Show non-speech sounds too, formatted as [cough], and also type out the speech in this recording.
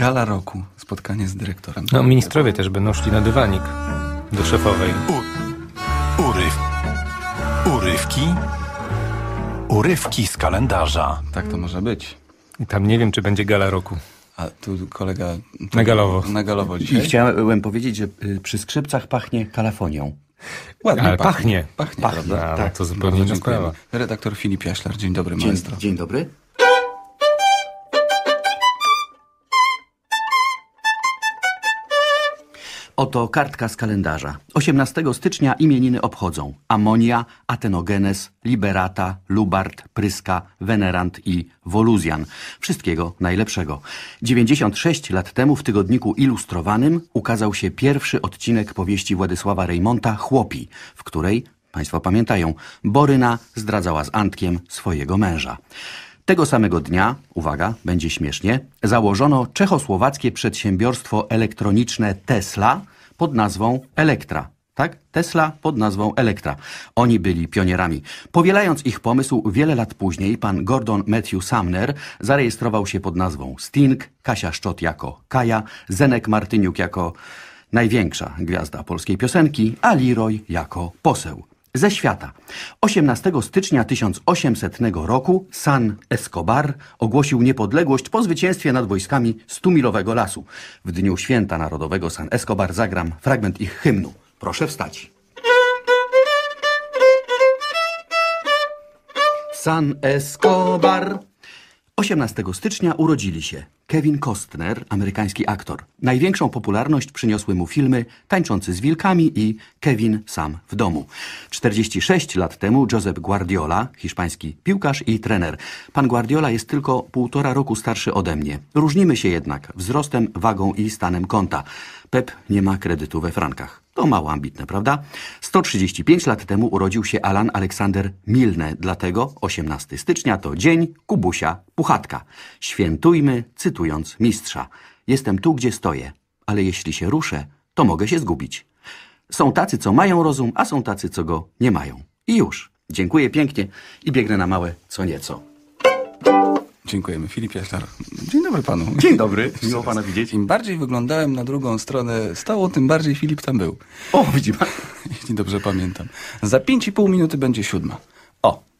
Gala roku. Spotkanie z dyrektorem. No, ministrowie też będą szli na dywanik do szefowej. U, uryw, urywki. Urywki z kalendarza. Tak to może być. I tam nie wiem, czy będzie gala roku. A tu kolega... Tu, Megalowo. dzisiaj. I chciałem powiedzieć, że y, przy skrzypcach pachnie kalafonią. Ładnie Ale pachnie. Pachnie, pachnie, pachnie prawda? tak. To zupełnie inna sprawa. Redaktor Filip Jaślar. Dzień dobry, dzień, maestro. Dzień dobry. Oto kartka z kalendarza. 18 stycznia imieniny obchodzą Amonia, Atenogenes, Liberata, Lubart, Pryska, Venerant i Woluzjan. Wszystkiego najlepszego. 96 lat temu w tygodniku ilustrowanym ukazał się pierwszy odcinek powieści Władysława Reymonta Chłopi, w której, Państwo pamiętają, Boryna zdradzała z Antkiem swojego męża. Tego samego dnia, uwaga, będzie śmiesznie, założono czechosłowackie przedsiębiorstwo elektroniczne Tesla pod nazwą Elektra. Tak? Tesla pod nazwą Elektra. Oni byli pionierami. Powielając ich pomysł, wiele lat później pan Gordon Matthew Sumner zarejestrował się pod nazwą Sting, Kasia Szczot jako Kaja, Zenek Martyniuk jako największa gwiazda polskiej piosenki, a Leroy jako poseł ze świata. 18 stycznia 1800 roku San Escobar ogłosił niepodległość po zwycięstwie nad wojskami Stumilowego Lasu. W dniu święta narodowego San Escobar zagram fragment ich hymnu. Proszę wstać. San Escobar. 18 stycznia urodzili się Kevin Costner, amerykański aktor. Największą popularność przyniosły mu filmy Tańczący z wilkami i Kevin sam w domu. 46 lat temu Josep Guardiola, hiszpański piłkarz i trener. Pan Guardiola jest tylko półtora roku starszy ode mnie. Różnimy się jednak wzrostem, wagą i stanem konta. Pep nie ma kredytu we frankach. To mało ambitne, prawda? 135 lat temu urodził się Alan Aleksander Milne, dlatego 18 stycznia to dzień Kubusia Puchatka. Świętujmy cytat cytując mistrza. Jestem tu, gdzie stoję, ale jeśli się ruszę, to mogę się zgubić. Są tacy, co mają rozum, a są tacy, co go nie mają. I już. Dziękuję pięknie i biegnę na małe co nieco. Dziękujemy. Filip Jaśnar. Dzień dobry panu. Dzień dobry. [laughs] Miło pana widzieć. Im bardziej wyglądałem na drugą stronę stołu, tym bardziej Filip tam był. O, widzi pan. [laughs] Jeśli dobrze pamiętam. Za 5,5 minuty będzie siódma. O,